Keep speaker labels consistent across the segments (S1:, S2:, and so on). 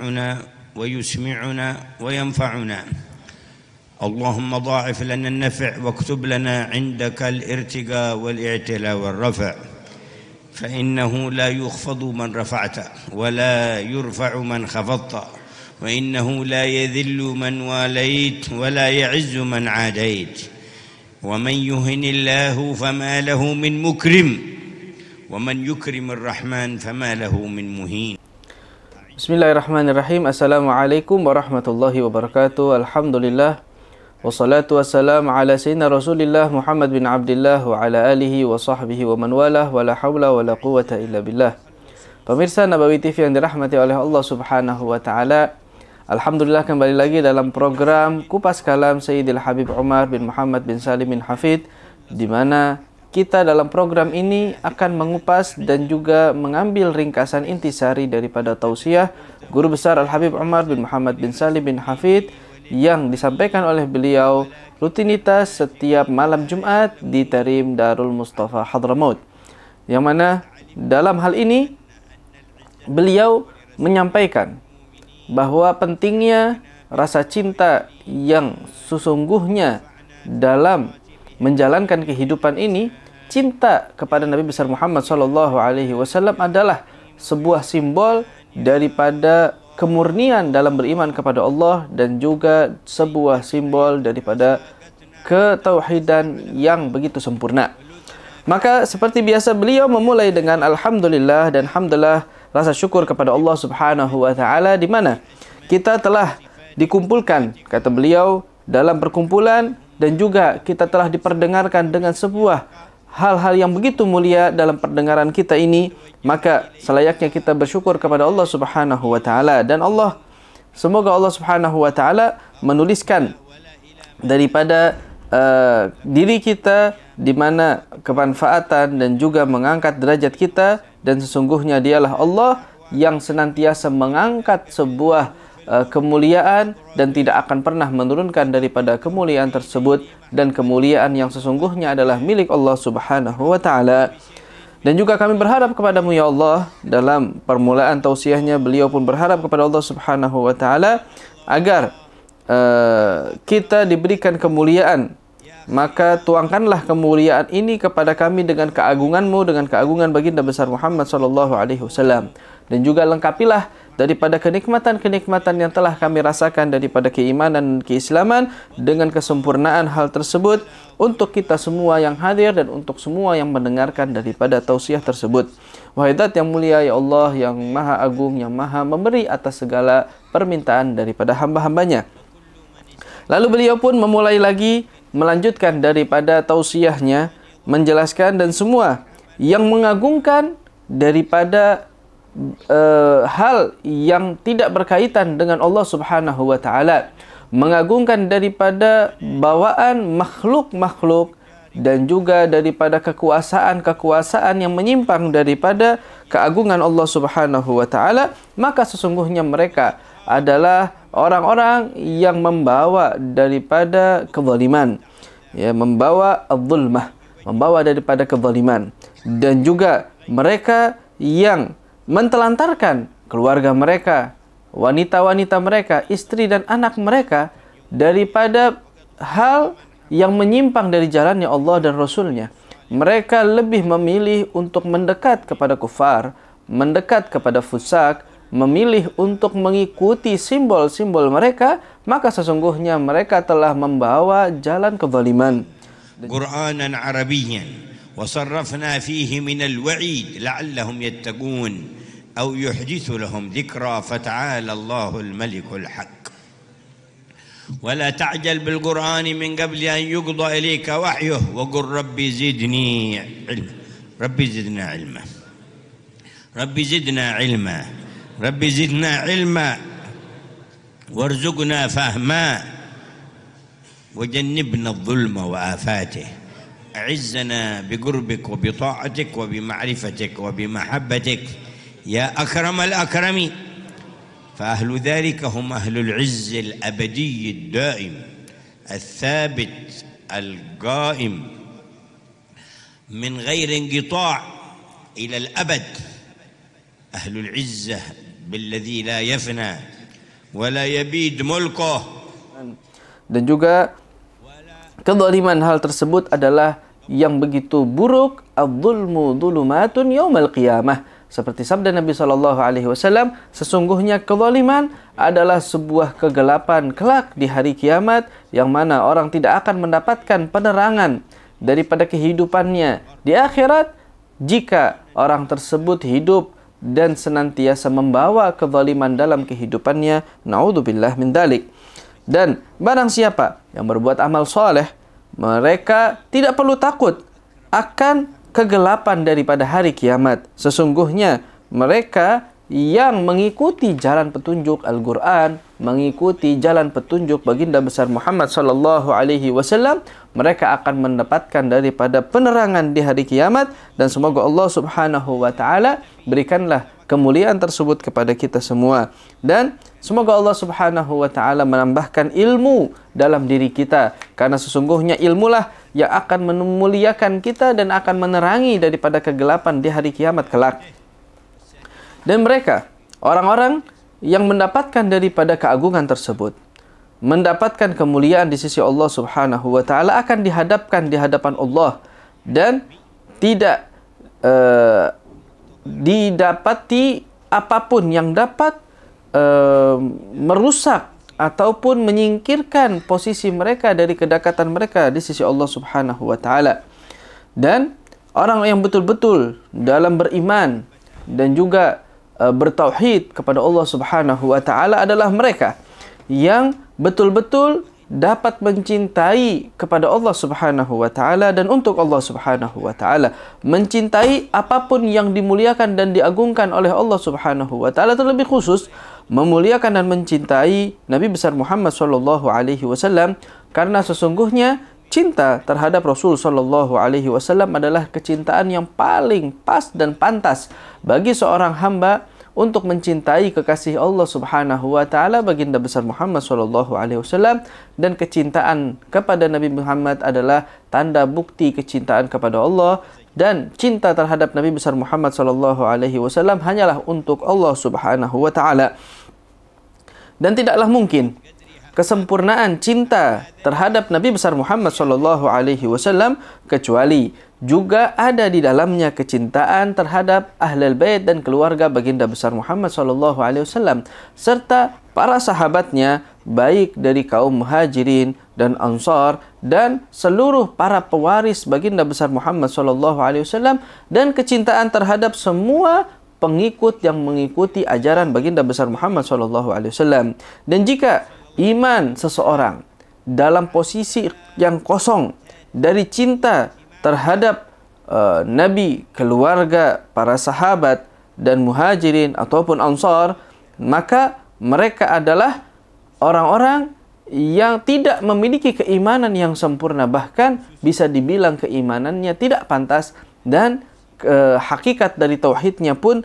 S1: يسمعنا ويسمعنا وينفعنا اللهم ضاعف لنا النفع واكتب لنا عندك الارتقاء والاعتلاء والرفع فإنه لا يخفض من رفعت ولا يرفع من خفضت وإنه لا يذل من واليت ولا يعز من عاديت ومن يهن الله فما له من مكرم ومن يكرم الرحمن فما له من مهين
S2: Bismillahirrahmanirrahim. Assalamualaikum warahmatullahi wabarakatuh. Alhamdulillah. Wassalatu wassalamu ala sayyidina Rasulillah Muhammad bin Abdullah wa ala alihi wa sahbihi wa man walah wa la hawla wa la quwata illa billah. Pemirsa Nabawi TV yang dirahmati oleh Allah Subhanahu wa taala. Alhamdulillah kembali lagi dalam program Kupas Kalam Sayyidil Habib Umar bin Muhammad bin Salim bin Hafid di mana kita dalam program ini akan mengupas dan juga mengambil ringkasan intisari daripada tausiah Guru Besar Al-Habib Umar bin Muhammad bin Salim bin Hafid yang disampaikan oleh beliau rutinitas setiap malam Jumat di Tarim Darul Mustafa Hadramaut. Yang mana dalam hal ini beliau menyampaikan bahwa pentingnya rasa cinta yang sesungguhnya dalam menjalankan kehidupan ini cinta kepada Nabi besar Muhammad sallallahu alaihi wasallam adalah sebuah simbol daripada kemurnian dalam beriman kepada Allah dan juga sebuah simbol daripada ketauhidan yang begitu sempurna. Maka seperti biasa beliau memulai dengan alhamdulillah dan hamdalah rasa syukur kepada Allah Subhanahu wa taala di mana kita telah dikumpulkan kata beliau dalam perkumpulan dan juga kita telah diperdengarkan dengan sebuah hal-hal yang begitu mulia dalam perdengaran kita ini, maka selayaknya kita bersyukur kepada Allah Subhanahu wa taala dan Allah semoga Allah Subhanahu wa taala menuliskan daripada uh, diri kita di mana kemanfaatan dan juga mengangkat derajat kita dan sesungguhnya dialah Allah yang senantiasa mengangkat sebuah Eh, kemuliaan dan tidak akan pernah menurunkan daripada kemuliaan tersebut dan kemuliaan yang sesungguhnya adalah milik Allah Subhanahu wa taala. Dan juga kami berharap kepadamu ya Allah dalam permulaan tausiahnya beliau pun berharap kepada Allah Subhanahu wa taala agar uh, kita diberikan kemuliaan maka tuangkanlah kemuliaan ini kepada kami dengan keagunganmu dengan keagungan baginda besar Muhammad sallallahu alaihi wasallam dan juga lengkapilah daripada kenikmatan-kenikmatan yang telah kami rasakan daripada keimanan dan keislaman dengan kesempurnaan hal tersebut untuk kita semua yang hadir dan untuk semua yang mendengarkan daripada tausiah tersebut. Wahidat yang mulia ya Allah yang maha agung yang maha memberi atas segala permintaan daripada hamba-hambanya. Lalu beliau pun memulai lagi melanjutkan daripada tausiahnya menjelaskan dan semua yang mengagungkan daripada uh, hal yang tidak berkaitan dengan Allah Subhanahu wa taala, mengagungkan daripada bawaan makhluk-makhluk dan juga daripada kekuasaan-kekuasaan yang menyimpang daripada keagungan Allah Subhanahu wa taala, maka sesungguhnya mereka adalah orang-orang yang membawa daripada kezaliman. Ya, membawa adzulmah, membawa daripada kezaliman dan juga mereka yang mentelantarkan keluarga mereka, wanita-wanita mereka, istri dan anak mereka daripada hal yang menyimpang dari jalannya Allah dan Rasulnya. Mereka lebih memilih untuk mendekat kepada kufar, mendekat kepada fusak, memilih untuk mengikuti simbol-simbol mereka, maka sesungguhnya mereka telah membawa jalan kezaliman.
S1: Qur'anan Arabiyyan وصرفنا فيه من الوعيد لعلهم يتقون أو يحدث لهم ذكرى فتعالى الله الملك الحق ولا تعجل بالقرآن من قبل أن يقضى إليك وحيه وقل ربي زدني علما ربي زدنا علما ربي زدنا علما ربي زدنا علما وارزقنا فهما وجنبنا الظلم وآفاته عزنا بقربك وبطاعتك وبمعرفتك وبمحبتك يا أكرم الأكرمين فأهل ذلك هم أهل العز الأبدي الدائم الثابت القائم من غير انقطاع إلى الأبد أهل العزة بالذي لا يفنى ولا يبيد ملكه
S2: dan juga Kedoliman hal tersebut adalah yang begitu buruk adzulmu dhulumatun yaumal qiyamah seperti sabda Nabi Shallallahu Alaihi Wasallam sesungguhnya kezaliman adalah sebuah kegelapan kelak di hari kiamat yang mana orang tidak akan mendapatkan penerangan daripada kehidupannya di akhirat jika orang tersebut hidup dan senantiasa membawa kezaliman dalam kehidupannya naudzubillah min dalik dan barang siapa yang berbuat amal soleh, mereka tidak perlu takut akan kegelapan daripada hari kiamat. Sesungguhnya mereka yang mengikuti jalan petunjuk Al-Quran, mengikuti jalan petunjuk baginda besar Muhammad sallallahu alaihi wasallam, mereka akan mendapatkan daripada penerangan di hari kiamat dan semoga Allah Subhanahu wa taala berikanlah kemuliaan tersebut kepada kita semua. Dan Semoga Allah Subhanahu wa taala menambahkan ilmu dalam diri kita karena sesungguhnya ilmulah yang akan memuliakan kita dan akan menerangi daripada kegelapan di hari kiamat kelak. Dan mereka, orang-orang yang mendapatkan daripada keagungan tersebut, mendapatkan kemuliaan di sisi Allah Subhanahu wa taala akan dihadapkan di hadapan Allah dan tidak uh, didapati apapun yang dapat merusak ataupun menyingkirkan posisi mereka dari kedekatan mereka di sisi Allah Subhanahu wa taala. Dan orang yang betul-betul dalam beriman dan juga e, bertauhid kepada Allah Subhanahu wa taala adalah mereka yang betul-betul dapat mencintai kepada Allah Subhanahu wa taala dan untuk Allah Subhanahu wa taala. Mencintai apapun yang dimuliakan dan diagungkan oleh Allah Subhanahu wa taala terlebih khusus memuliakan dan mencintai Nabi besar Muhammad Shallallahu Alaihi Wasallam karena sesungguhnya cinta terhadap Rasul Shallallahu Alaihi Wasallam adalah kecintaan yang paling pas dan pantas bagi seorang hamba untuk mencintai kekasih Allah Subhanahu wa taala baginda besar Muhammad sallallahu alaihi wasallam dan kecintaan kepada Nabi Muhammad adalah tanda bukti kecintaan kepada Allah dan cinta terhadap Nabi besar Muhammad sallallahu alaihi wasallam hanyalah untuk Allah Subhanahu wa taala. Dan tidaklah mungkin kesempurnaan cinta terhadap Nabi besar Muhammad sallallahu alaihi wasallam kecuali juga ada di dalamnya kecintaan terhadap ahlul bait dan keluarga baginda besar Muhammad sallallahu alaihi wasallam serta para sahabatnya baik dari kaum muhajirin dan Ansar dan seluruh para pewaris baginda besar Muhammad Shallallahu Alaihi Wasallam dan kecintaan terhadap semua pengikut yang mengikuti ajaran baginda besar Muhammad Shallallahu Alaihi Wasallam dan jika iman seseorang dalam posisi yang kosong dari cinta terhadap uh, Nabi, keluarga, para sahabat dan muhajirin ataupun ansar maka mereka adalah orang-orang yang tidak memiliki keimanan yang sempurna bahkan bisa dibilang keimanannya tidak pantas dan e, hakikat dari tauhidnya pun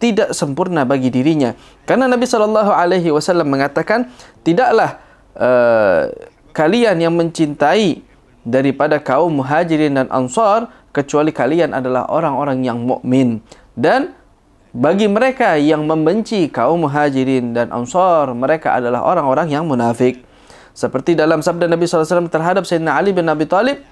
S2: tidak sempurna bagi dirinya karena Nabi Shallallahu Alaihi Wasallam mengatakan tidaklah e, kalian yang mencintai daripada kaum muhajirin dan ansor kecuali kalian adalah orang-orang yang mukmin dan bagi mereka yang membenci kaum muhajirin dan ansor mereka adalah orang-orang yang munafik seperti dalam sabda Nabi SAW terhadap Sayyidina Ali bin Abi Talib,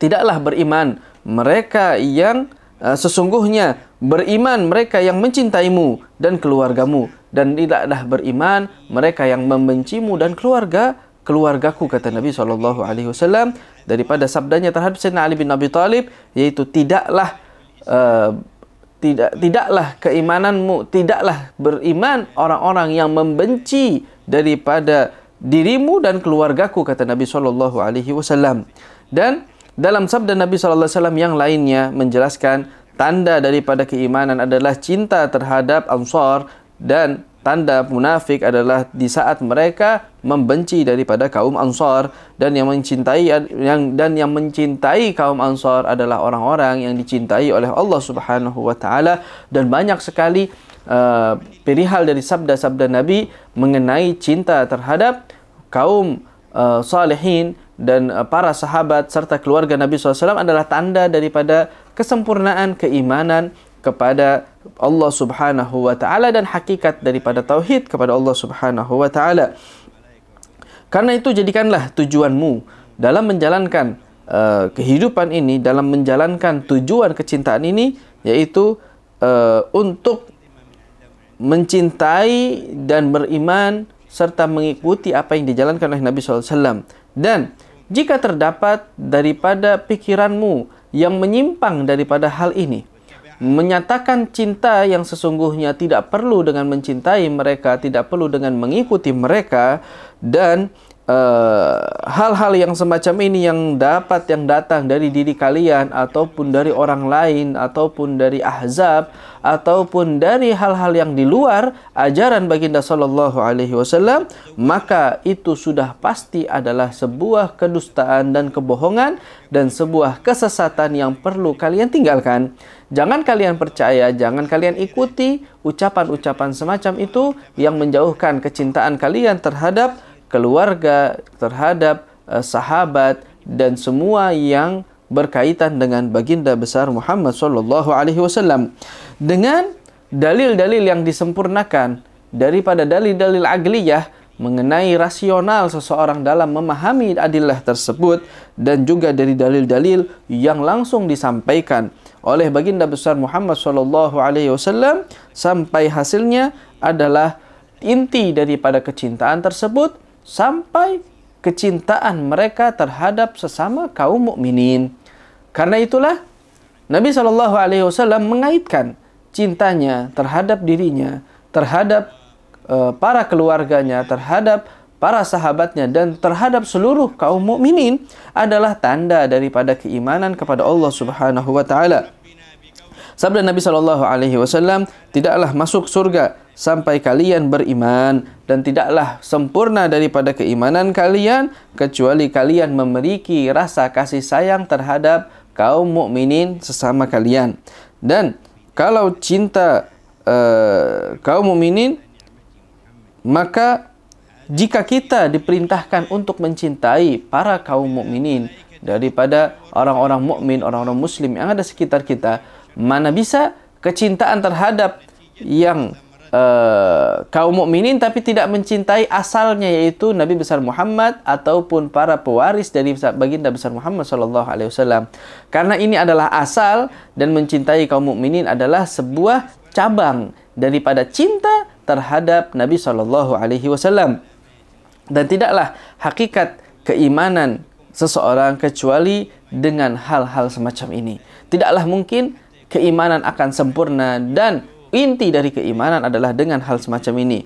S2: tidaklah beriman mereka yang uh, sesungguhnya beriman mereka yang mencintaimu dan keluargamu dan tidaklah beriman mereka yang membencimu dan keluarga keluargaku kata Nabi Shallallahu Alaihi Wasallam daripada sabdanya terhadap Sayyidina Ali bin Abi Talib yaitu tidaklah uh, tidak tidaklah keimananmu tidaklah beriman orang-orang yang membenci daripada dirimu dan keluargaku kata Nabi sallallahu alaihi wasallam. Dan dalam sabda Nabi sallallahu alaihi wasallam yang lainnya menjelaskan tanda daripada keimanan adalah cinta terhadap Ansar dan tanda munafik adalah di saat mereka membenci daripada kaum Ansar dan yang mencintai yang dan yang mencintai kaum Ansar adalah orang-orang yang dicintai oleh Allah Subhanahu wa taala dan banyak sekali uh, perihal dari sabda-sabda Nabi mengenai cinta terhadap kaum uh, salihin dan uh, para sahabat serta keluarga Nabi SAW adalah tanda daripada kesempurnaan keimanan kepada Allah Subhanahu wa taala dan hakikat daripada tauhid kepada Allah Subhanahu wa taala. Karena itu jadikanlah tujuanmu dalam menjalankan uh, kehidupan ini, dalam menjalankan tujuan kecintaan ini yaitu uh, untuk mencintai dan beriman serta mengikuti apa yang dijalankan oleh Nabi SAW. Dan jika terdapat daripada pikiranmu yang menyimpang daripada hal ini, menyatakan cinta yang sesungguhnya tidak perlu dengan mencintai mereka, tidak perlu dengan mengikuti mereka dan eh, hal-hal uh, yang semacam ini yang dapat yang datang dari diri kalian ataupun dari orang lain ataupun dari ahzab ataupun dari hal-hal yang di luar ajaran baginda saw Alaihi Wasallam maka itu sudah pasti adalah sebuah kedustaan dan kebohongan dan sebuah kesesatan yang perlu kalian tinggalkan Jangan kalian percaya, jangan kalian ikuti ucapan-ucapan semacam itu yang menjauhkan kecintaan kalian terhadap keluarga, terhadap uh, sahabat dan semua yang berkaitan dengan baginda besar Muhammad saw Alaihi Wasallam dengan dalil-dalil yang disempurnakan daripada dalil-dalil agliyah mengenai rasional seseorang dalam memahami adillah tersebut dan juga dari dalil-dalil yang langsung disampaikan oleh baginda besar Muhammad saw Alaihi Wasallam sampai hasilnya adalah inti daripada kecintaan tersebut sampai kecintaan mereka terhadap sesama kaum mukminin. Karena itulah Nabi saw Alaihi Wasallam mengaitkan cintanya terhadap dirinya, terhadap uh, para keluarganya, terhadap para sahabatnya dan terhadap seluruh kaum mukminin adalah tanda daripada keimanan kepada Allah Subhanahu wa taala. Sabda Nabi Shallallahu alaihi wasallam, "Tidaklah masuk surga sampai kalian beriman dan tidaklah sempurna daripada keimanan kalian kecuali kalian memiliki rasa kasih sayang terhadap kaum mukminin sesama kalian." Dan kalau cinta uh, kaum mukminin maka jika kita diperintahkan untuk mencintai para kaum mukminin daripada orang-orang mukmin, orang-orang muslim yang ada sekitar kita, mana bisa kecintaan terhadap yang uh, kaum mukminin tapi tidak mencintai asalnya yaitu Nabi besar Muhammad ataupun para pewaris dari baginda besar Muhammad sallallahu alaihi wasallam. Karena ini adalah asal dan mencintai kaum mukminin adalah sebuah cabang daripada cinta terhadap Nabi sallallahu alaihi wasallam. Dan tidaklah hakikat keimanan seseorang kecuali dengan hal-hal semacam ini. Tidaklah mungkin keimanan akan sempurna dan inti dari keimanan adalah dengan hal semacam ini.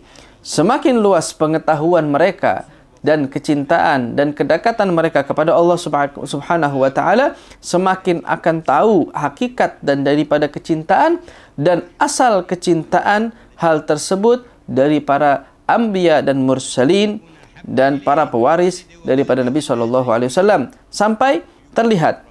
S2: Semakin luas pengetahuan mereka dan kecintaan dan kedekatan mereka kepada Allah Subhanahu wa taala semakin akan tahu hakikat dan daripada kecintaan dan asal kecintaan hal tersebut dari para anbiya dan mursalin dan para pewaris daripada Nabi SAW. Sampai terlihat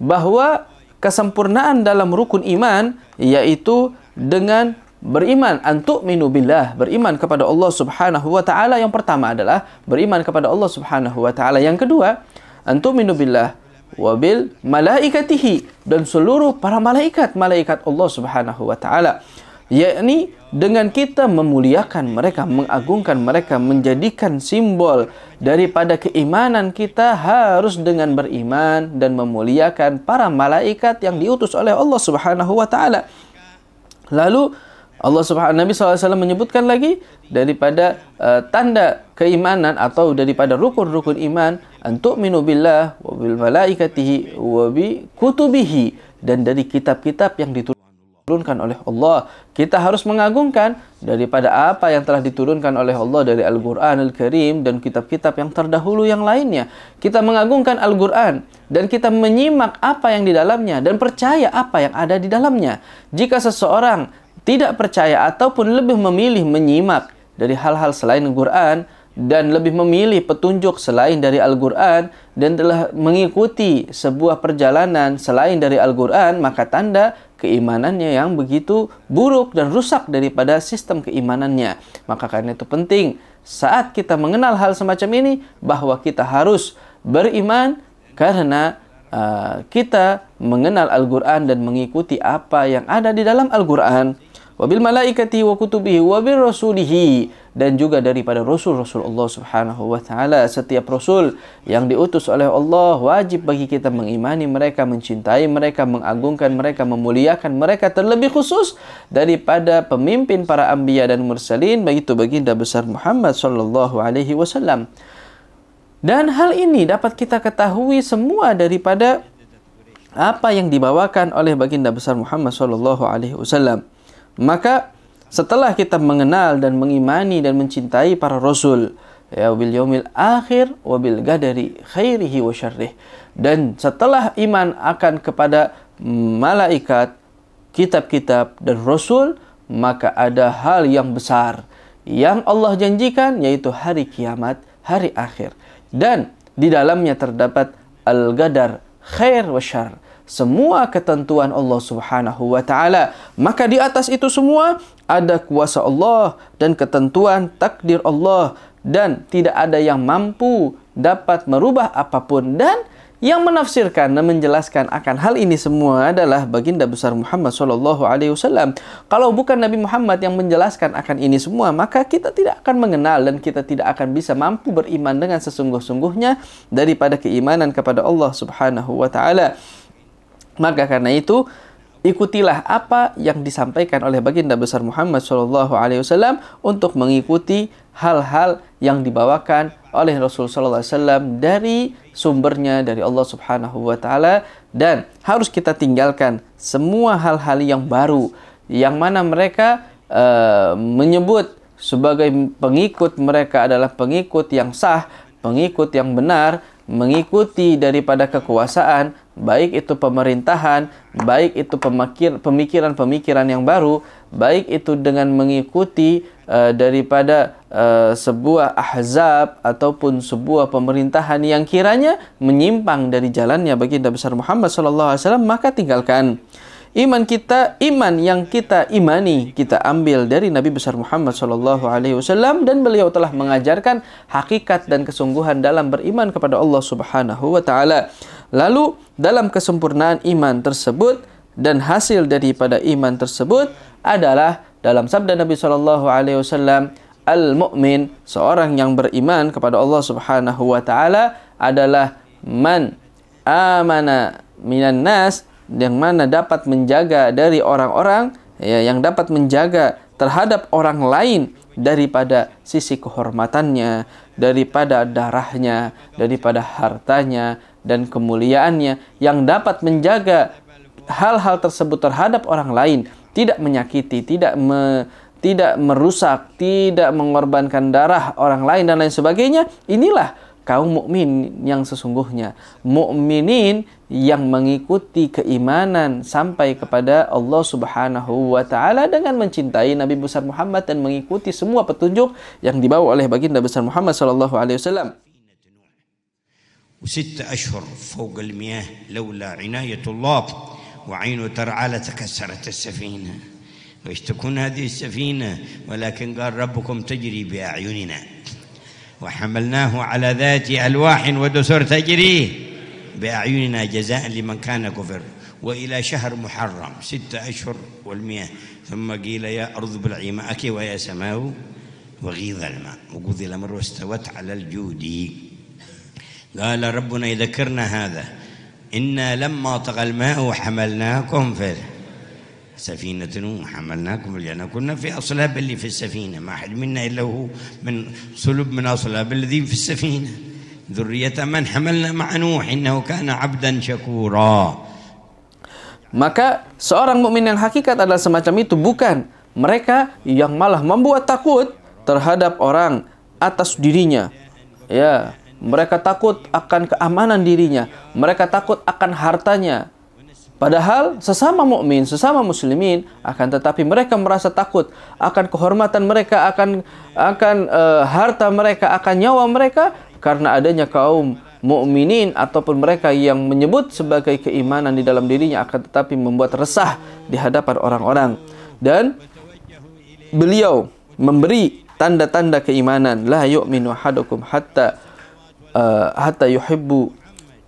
S2: bahawa kesempurnaan dalam rukun iman yaitu dengan beriman antuk minubillah beriman kepada Allah Subhanahu wa taala yang pertama adalah beriman kepada Allah Subhanahu wa taala yang kedua antuk minubillah billah wa bil malaikatihi dan seluruh para malaikat malaikat Allah Subhanahu wa taala yakni dengan kita memuliakan mereka, mengagungkan mereka, menjadikan simbol daripada keimanan kita harus dengan beriman dan memuliakan para malaikat yang diutus oleh Allah Subhanahu wa taala. Lalu Allah Subhanahu Nabi SAW menyebutkan lagi daripada uh, tanda keimanan atau daripada rukun-rukun iman untuk minubillah billah wa bil malaikatihi wa bi kutubihi dan dari kitab-kitab yang ditulis diturunkan oleh Allah. Kita harus mengagungkan daripada apa yang telah diturunkan oleh Allah dari Al-Quran Al-Karim dan kitab-kitab yang terdahulu yang lainnya. Kita mengagungkan Al-Quran dan kita menyimak apa yang di dalamnya dan percaya apa yang ada di dalamnya. Jika seseorang tidak percaya ataupun lebih memilih menyimak dari hal-hal selain Al-Quran, dan lebih memilih petunjuk selain dari Al-Quran dan telah mengikuti sebuah perjalanan selain dari Al-Quran, maka tanda keimanannya yang begitu buruk dan rusak daripada sistem keimanannya. Maka karena itu penting saat kita mengenal hal semacam ini bahwa kita harus beriman karena uh, kita mengenal Al-Qur'an dan mengikuti apa yang ada di dalam Al-Qur'an. Wabil malaikati wa kutubihi wa rasulihi dan juga daripada rasul-rasul Allah Subhanahu wa taala. Setiap rasul yang diutus oleh Allah wajib bagi kita mengimani mereka, mencintai mereka, mengagungkan mereka, memuliakan mereka terlebih khusus daripada pemimpin para anbiya dan mursalin begitu baginda besar Muhammad sallallahu alaihi wasallam. Dan hal ini dapat kita ketahui semua daripada apa yang dibawakan oleh baginda besar Muhammad sallallahu alaihi wasallam. Maka setelah kita mengenal dan mengimani dan mencintai para rasul, ya bil yaumil akhir wa bil khairihi wa syarrih. Dan setelah iman akan kepada malaikat, kitab-kitab dan rasul, maka ada hal yang besar yang Allah janjikan yaitu hari kiamat, hari akhir. Dan di dalamnya terdapat al gadar khair wa semua ketentuan Allah Subhanahu wa taala. Maka di atas itu semua ada kuasa Allah dan ketentuan takdir Allah dan tidak ada yang mampu dapat merubah apapun dan yang menafsirkan dan menjelaskan akan hal ini semua adalah baginda besar Muhammad Shallallahu Alaihi Wasallam. Kalau bukan Nabi Muhammad yang menjelaskan akan ini semua, maka kita tidak akan mengenal dan kita tidak akan bisa mampu beriman dengan sesungguh-sungguhnya daripada keimanan kepada Allah Subhanahu Wa Taala. Maka karena itu ikutilah apa yang disampaikan oleh baginda besar Muhammad Shallallahu Alaihi Wasallam untuk mengikuti hal-hal yang dibawakan oleh Rasul Shallallahu Alaihi Wasallam dari sumbernya dari Allah Subhanahu Wa Taala dan harus kita tinggalkan semua hal-hal yang baru yang mana mereka uh, menyebut sebagai pengikut mereka adalah pengikut yang sah, pengikut yang benar, mengikuti daripada kekuasaan, baik itu pemerintahan, baik itu pemikiran-pemikiran yang baru, baik itu dengan mengikuti uh, daripada uh, sebuah ahzab ataupun sebuah pemerintahan yang kiranya menyimpang dari jalannya baginda besar Muhammad SAW maka tinggalkan iman kita iman yang kita imani kita ambil dari Nabi besar Muhammad Shallallahu Alaihi Wasallam dan beliau telah mengajarkan hakikat dan kesungguhan dalam beriman kepada Allah Subhanahu Wa Taala lalu dalam kesempurnaan iman tersebut dan hasil daripada iman tersebut adalah dalam sabda Nabi Shallallahu Alaihi Wasallam al mukmin seorang yang beriman kepada Allah Subhanahu Wa Taala adalah man amana minan nas yang mana dapat menjaga dari orang-orang ya, yang dapat menjaga terhadap orang lain daripada sisi kehormatannya, daripada darahnya, daripada hartanya dan kemuliaannya yang dapat menjaga hal-hal tersebut terhadap orang lain tidak menyakiti, tidak me, tidak merusak, tidak mengorbankan darah orang lain dan lain sebagainya. Inilah kaum mukmin yang sesungguhnya, mukminin yang mengikuti keimanan sampai kepada Allah Subhanahu wa taala dengan mencintai Nabi besar Muhammad dan mengikuti semua petunjuk yang dibawa oleh baginda besar Muhammad sallallahu alaihi wasallam.
S1: وستة أشهر فوق المياه لولا عناية الله وعين ترعى لتكسرت السفينة ويش تكون هذه السفينة ولكن قال ربكم تجري بأعيننا وحملناه على ذات ألواح ودسر تجريه بأعيننا جزاء لمن كان كفر وإلى شهر محرم ستة أشهر والمئة ثم قيل يا أرض بلعي معك ويا سماء وغيظ الماء وقضي الأمر واستوت على الجود قال ربنا يذكرنا هذا إنا لما طغى الماء حملناكم فيه سفينة نوح حملناكم لأن كنا في أصلاب اللي في السفينة ما أحد منا إلا هو من صلب من أصلاب الذين في السفينة ذرية من حملنا مع نوح إنه كان عبدا شكورا Maka
S2: seorang mukmin yang hakikat adalah semacam itu bukan mereka yang malah membuat takut terhadap orang atas dirinya. Ya, mereka takut akan keamanan dirinya, mereka takut akan hartanya, Padahal sesama mukmin, sesama muslimin akan tetapi mereka merasa takut akan kehormatan mereka, akan akan eh, harta mereka, akan nyawa mereka karena adanya kaum mukminin ataupun mereka yang menyebut sebagai keimanan di dalam dirinya akan tetapi membuat resah di hadapan orang-orang dan beliau memberi tanda-tanda keimanan la yu'minu ahadukum hatta uh, hatta yuhibbu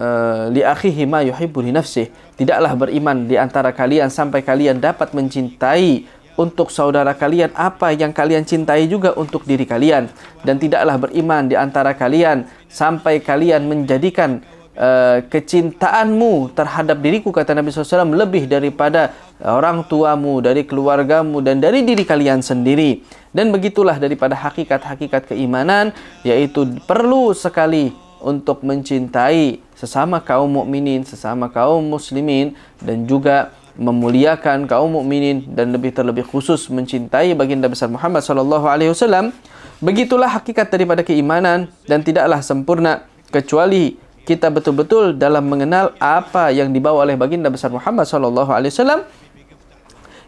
S2: Eh, li akhihi ma yuhibbu li nafsih. Tidaklah beriman di antara kalian sampai kalian dapat mencintai untuk saudara kalian apa yang kalian cintai juga untuk diri kalian dan tidaklah beriman di antara kalian sampai kalian menjadikan uh, kecintaanmu terhadap diriku kata Nabi SAW lebih daripada orang tuamu, dari keluargamu dan dari diri kalian sendiri. Dan begitulah daripada hakikat-hakikat keimanan yaitu perlu sekali untuk mencintai sesama kaum mukminin, sesama kaum muslimin dan juga memuliakan kaum mukminin dan lebih terlebih khusus mencintai baginda besar Muhammad sallallahu alaihi wasallam. Begitulah hakikat daripada keimanan dan tidaklah sempurna kecuali kita betul-betul dalam mengenal apa yang dibawa oleh baginda besar Muhammad sallallahu alaihi wasallam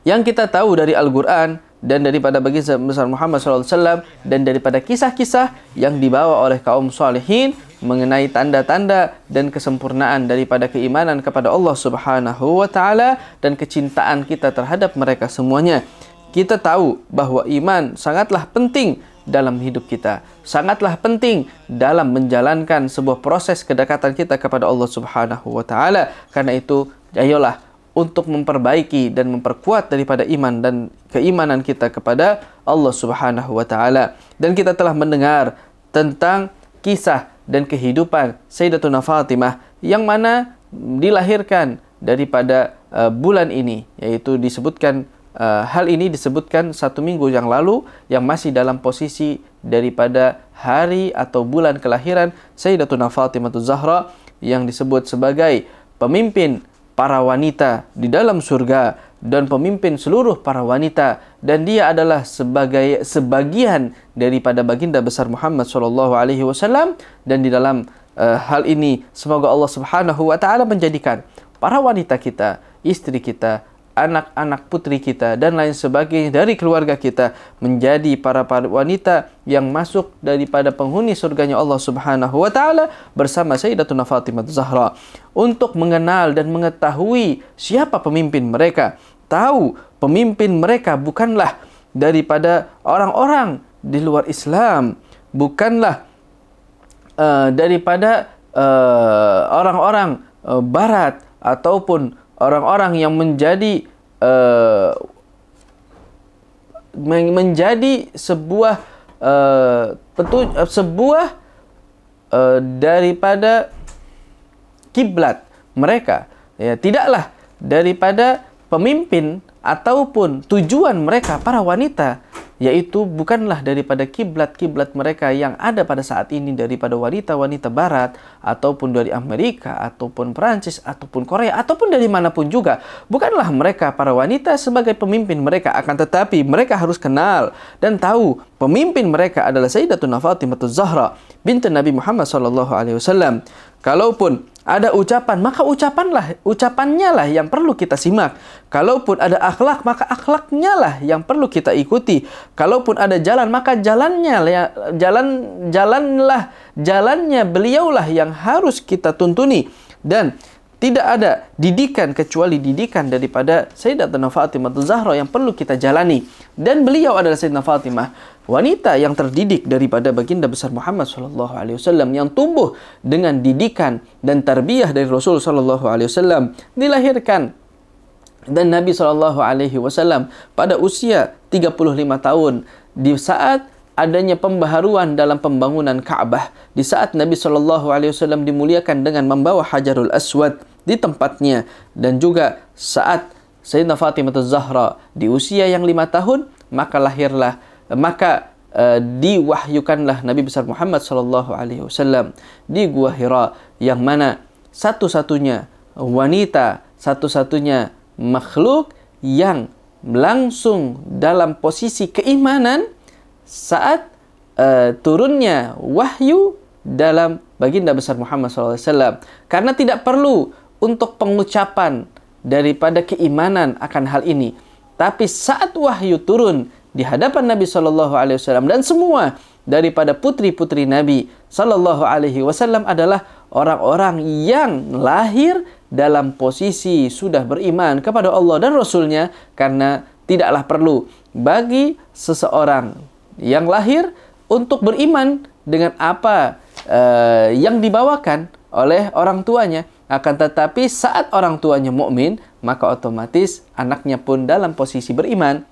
S2: yang kita tahu dari Al-Qur'an dan daripada baginda besar Muhammad sallallahu alaihi wasallam dan daripada kisah-kisah yang dibawa oleh kaum salihin mengenai tanda-tanda dan kesempurnaan daripada keimanan kepada Allah Subhanahu wa taala dan kecintaan kita terhadap mereka semuanya. Kita tahu bahwa iman sangatlah penting dalam hidup kita, sangatlah penting dalam menjalankan sebuah proses kedekatan kita kepada Allah Subhanahu wa taala. Karena itu, ayolah untuk memperbaiki dan memperkuat daripada iman dan keimanan kita kepada Allah Subhanahu wa taala. Dan kita telah mendengar tentang kisah dan kehidupan Sayyidatuna Fatimah yang mana dilahirkan daripada uh, bulan ini yaitu disebutkan uh, hal ini disebutkan satu minggu yang lalu yang masih dalam posisi daripada hari atau bulan kelahiran Sayyidatuna Fatimah Zahra yang disebut sebagai pemimpin para wanita di dalam surga dan pemimpin seluruh para wanita dan dia adalah sebagai sebagian daripada baginda besar Muhammad Shallallahu alaihi wasallam dan di dalam uh, hal ini semoga Allah Subhanahu wa taala menjadikan para wanita kita, istri kita, anak-anak putri kita dan lain sebagainya dari keluarga kita menjadi para, para wanita yang masuk daripada penghuni surganya Allah Subhanahu wa taala bersama Sayyidatuna Fatimah Zahra untuk mengenal dan mengetahui siapa pemimpin mereka tahu pemimpin mereka bukanlah daripada orang-orang di luar Islam, bukanlah uh, daripada eh, orang-orang uh, uh, barat ataupun orang-orang yang menjadi uh, menjadi sebuah uh, petu sebuah uh, daripada kiblat mereka ya tidaklah daripada pemimpin ataupun tujuan mereka para wanita yaitu bukanlah daripada kiblat-kiblat mereka yang ada pada saat ini daripada wanita-wanita barat ataupun dari Amerika ataupun Perancis ataupun Korea ataupun dari manapun juga bukanlah mereka para wanita sebagai pemimpin mereka akan tetapi mereka harus kenal dan tahu pemimpin mereka adalah Sayyidatun Fatimah Zahra binti Nabi Muhammad sallallahu alaihi wasallam kalaupun ada ucapan, maka ucapanlah, ucapannya lah yang perlu kita simak. Kalaupun ada akhlak, maka akhlaknya lah yang perlu kita ikuti. Kalaupun ada jalan, maka jalannya ya, jalan jalanlah jalannya beliaulah yang harus kita tuntuni. Dan tidak ada didikan kecuali didikan daripada Sayyidatuna Fatimah Zahra yang perlu kita jalani. Dan beliau adalah Sayyidatuna Fatimah, wanita yang terdidik daripada baginda besar Muhammad Shallallahu Alaihi Wasallam yang tumbuh dengan didikan dan tarbiyah dari Rasul Shallallahu Alaihi Wasallam dilahirkan dan Nabi Shallallahu Alaihi Wasallam pada usia 35 tahun di saat adanya pembaharuan dalam pembangunan Ka'bah di saat Nabi Shallallahu Alaihi Wasallam dimuliakan dengan membawa Hajarul Aswad di tempatnya dan juga saat Sayyidina Fatimah Zahra di usia yang lima tahun maka lahirlah maka eh, diwahyukanlah Nabi besar Muhammad Shallallahu Alaihi Wasallam di gua Hira yang mana satu-satunya wanita satu-satunya makhluk yang langsung dalam posisi keimanan saat eh, turunnya wahyu dalam baginda besar Muhammad SAW. Karena tidak perlu untuk pengucapan daripada keimanan akan hal ini. Tapi saat wahyu turun di hadapan Nabi Shallallahu Alaihi Wasallam dan semua daripada putri-putri Nabi Shallallahu Alaihi Wasallam adalah orang-orang yang lahir dalam posisi sudah beriman kepada Allah dan Rasulnya karena tidaklah perlu bagi seseorang yang lahir untuk beriman dengan apa uh, yang dibawakan oleh orang tuanya akan tetapi saat orang tuanya mukmin, maka otomatis anaknya pun dalam posisi beriman.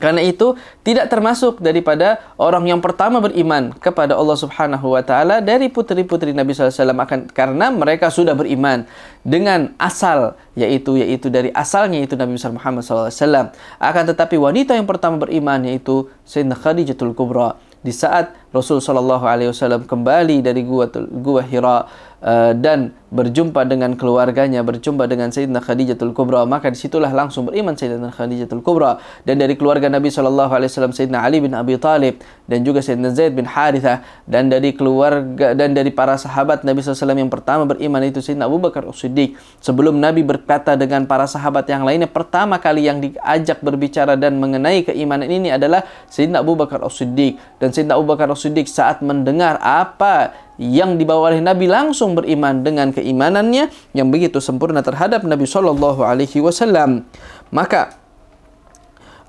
S2: Karena itu tidak termasuk daripada orang yang pertama beriman kepada Allah Subhanahu wa taala dari putri-putri Nabi SAW akan karena mereka sudah beriman dengan asal yaitu yaitu dari asalnya itu Nabi besar Muhammad SAW. Akan tetapi wanita yang pertama beriman yaitu Sayyidah Khadijatul Kubra di saat Rasul Shallallahu Alaihi Wasallam kembali dari gua gua Hira uh, dan berjumpa dengan keluarganya, berjumpa dengan Sayyidina Khadijatul Kubra, maka disitulah langsung beriman Sayyidina Khadijatul Kubra. Dan dari keluarga Nabi saw. Sayyidina Ali bin Abi Thalib dan juga Sayyidina Zaid bin Harithah dan dari keluarga dan dari para sahabat Nabi SAW yang pertama beriman itu Sayyidina Abu Bakar As-Siddiq. Sebelum Nabi berkata dengan para sahabat yang lainnya, pertama kali yang diajak berbicara dan mengenai keimanan ini adalah Sayyidina Abu Bakar As-Siddiq. Dan Sayyidina Abu Bakar As-Siddiq saat mendengar apa yang dibawa oleh Nabi langsung beriman dengan keimanan keimanannya yang begitu sempurna terhadap Nabi Shallallahu Alaihi Wasallam. Maka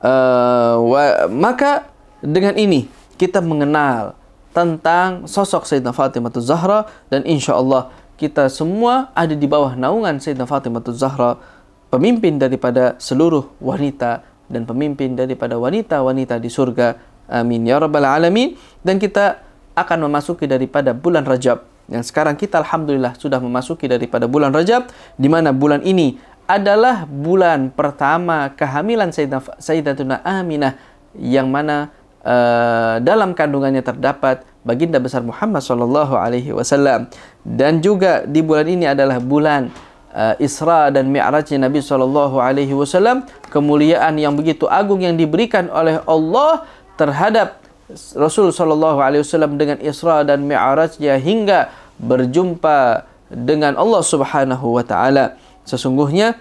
S2: uh, wa, maka dengan ini kita mengenal tentang sosok Sayyidina Fatimah Zahra dan insya Allah kita semua ada di bawah naungan Sayyidina Fatimah Zahra pemimpin daripada seluruh wanita dan pemimpin daripada wanita-wanita di surga. Amin ya rabbal alamin dan kita akan memasuki daripada bulan Rajab yang sekarang kita alhamdulillah sudah memasuki daripada bulan Rajab di mana bulan ini adalah bulan pertama kehamilan Sayyidatuna Aminah yang mana uh, dalam kandungannya terdapat baginda besar Muhammad SAW alaihi wasallam dan juga di bulan ini adalah bulan uh, Isra dan Mi'rajnya Nabi SAW alaihi wasallam kemuliaan yang begitu agung yang diberikan oleh Allah terhadap Rasul sallallahu alaihi wasallam dengan Isra dan Mi'rajnya hingga berjumpa dengan Allah Subhanahu wa taala. Sesungguhnya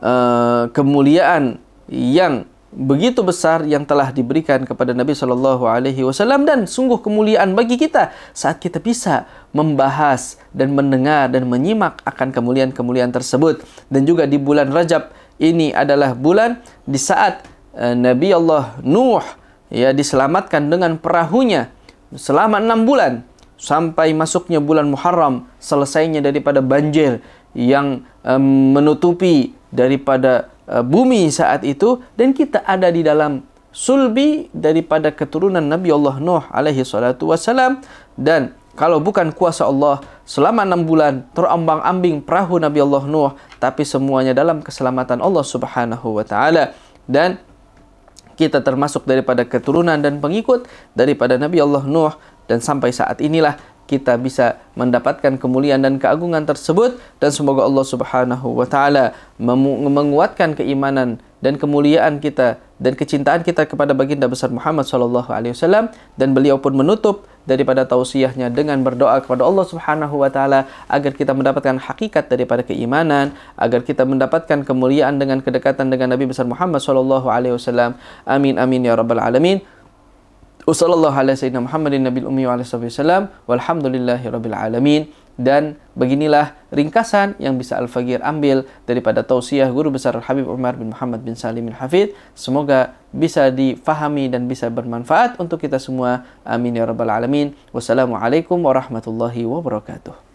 S2: uh, kemuliaan yang begitu besar yang telah diberikan kepada Nabi sallallahu alaihi wasallam dan sungguh kemuliaan bagi kita saat kita bisa membahas dan mendengar dan menyimak akan kemuliaan-kemuliaan tersebut dan juga di bulan Rajab ini adalah bulan di saat uh, Nabi Allah Nuh ya diselamatkan dengan perahunya selama enam bulan sampai masuknya bulan Muharram selesainya daripada banjir yang um, menutupi daripada uh, bumi saat itu dan kita ada di dalam sulbi daripada keturunan Nabi Allah Nuh alaihi salatu wasalam dan kalau bukan kuasa Allah selama enam bulan terombang-ambing perahu Nabi Allah Nuh tapi semuanya dalam keselamatan Allah Subhanahu wa taala dan kita termasuk daripada keturunan dan pengikut daripada Nabi Allah Nuh dan sampai saat inilah kita bisa mendapatkan kemuliaan dan keagungan tersebut dan semoga Allah Subhanahu wa taala menguatkan keimanan dan kemuliaan kita dan kecintaan kita kepada baginda besar Muhammad sallallahu alaihi wasallam dan beliau pun menutup daripada tausiahnya dengan berdoa kepada Allah Subhanahu wa taala agar kita mendapatkan hakikat daripada keimanan, agar kita mendapatkan kemuliaan dengan kedekatan dengan Nabi besar Muhammad sallallahu alaihi wasallam. Amin amin ya rabbal alamin. Wassallallahu Alaihi Wasallam. Muhammadin nabiyil ummi wa alihi wasallam. Walhamdulillahirabbil alamin. Dan beginilah ringkasan yang bisa Al-Fagir ambil daripada tausiah guru besar Habib Umar bin Muhammad bin Salim bin Hafid. Semoga bisa difahami dan bisa bermanfaat untuk kita semua. Amin ya rabbal alamin. Wassalamualaikum warahmatullahi wabarakatuh.